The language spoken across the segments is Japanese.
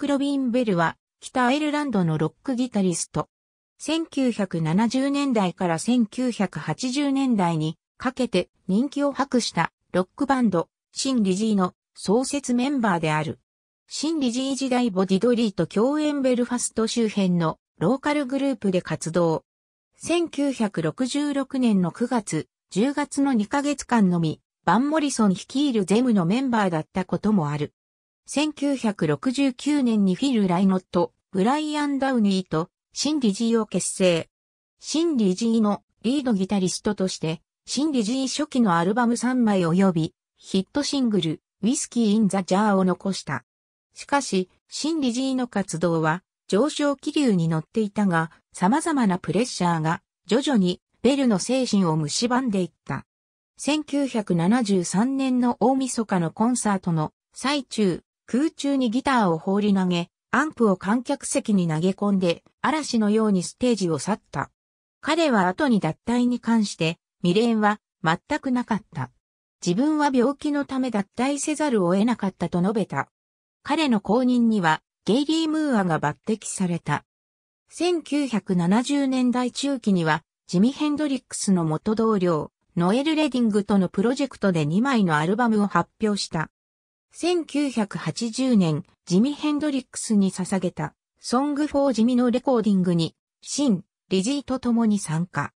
ク・ロビン・ベルは、北アイルランドのロックギタリスト。1970年代から1980年代にかけて人気を博したロックバンド、シン・リジーの創設メンバーである。シン・リジー時代ボディドリーと共演ベルファスト周辺のローカルグループで活動。1966年の9月、10月の2ヶ月間のみ、バン・モリソン率いるゼムのメンバーだったこともある。1969年にフィル・ライノット、ブライアン・ダウニーとシン・ディジーを結成。シン・ディジーのリードギタリストとして、シン・ディジー初期のアルバム3枚及び、ヒットシングル、ウィスキー・イン・ザ・ジャーを残した。しかし、シン・ディジーの活動は上昇気流に乗っていたが、様々なプレッシャーが徐々にベルの精神を蝕んでいった。1973年の大晦日のコンサートの最中、空中にギターを放り投げ、アンプを観客席に投げ込んで、嵐のようにステージを去った。彼は後に脱退に関して、未練は全くなかった。自分は病気のため脱退せざるを得なかったと述べた。彼の後任には、ゲイリー・ムーアが抜擢された。1970年代中期には、ジミ・ヘンドリックスの元同僚、ノエル・レディングとのプロジェクトで2枚のアルバムを発表した。1980年、ジミ・ヘンドリックスに捧げた、ソング・フォー・ジミのレコーディングに、シン、リジーと共に参加。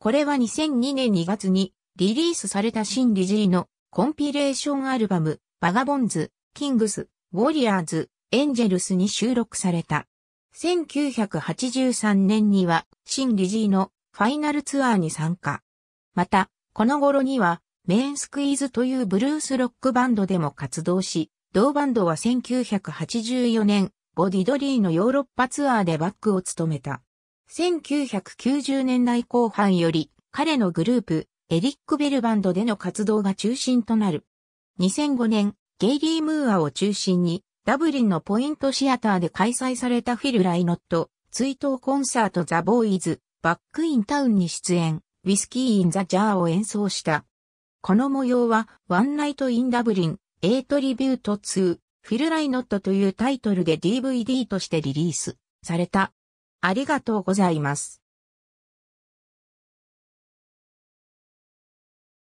これは2002年2月にリリースされたシン・リジーのコンピレーションアルバム、バガボンズ、キングス、ウォリアーズ、エンジェルスに収録された。1983年には、シン・リジーのファイナルツアーに参加。また、この頃には、メインスクイーズというブルースロックバンドでも活動し、同バンドは1984年、ボディドリーのヨーロッパツアーでバックを務めた。1990年代後半より、彼のグループ、エリック・ベルバンドでの活動が中心となる。2005年、ゲイリー・ムーアを中心に、ダブリンのポイントシアターで開催されたフィル・ライノット、追悼コンサートザ・ボーイズ、バック・イン・タウンに出演、ウィスキー・イン・ザ・ジャーを演奏した。この模様は、ワンナイト・イン・ダブリン、イトリビュート2、フィル・ライノットというタイトルで DVD としてリリースされた。ありがとうございます。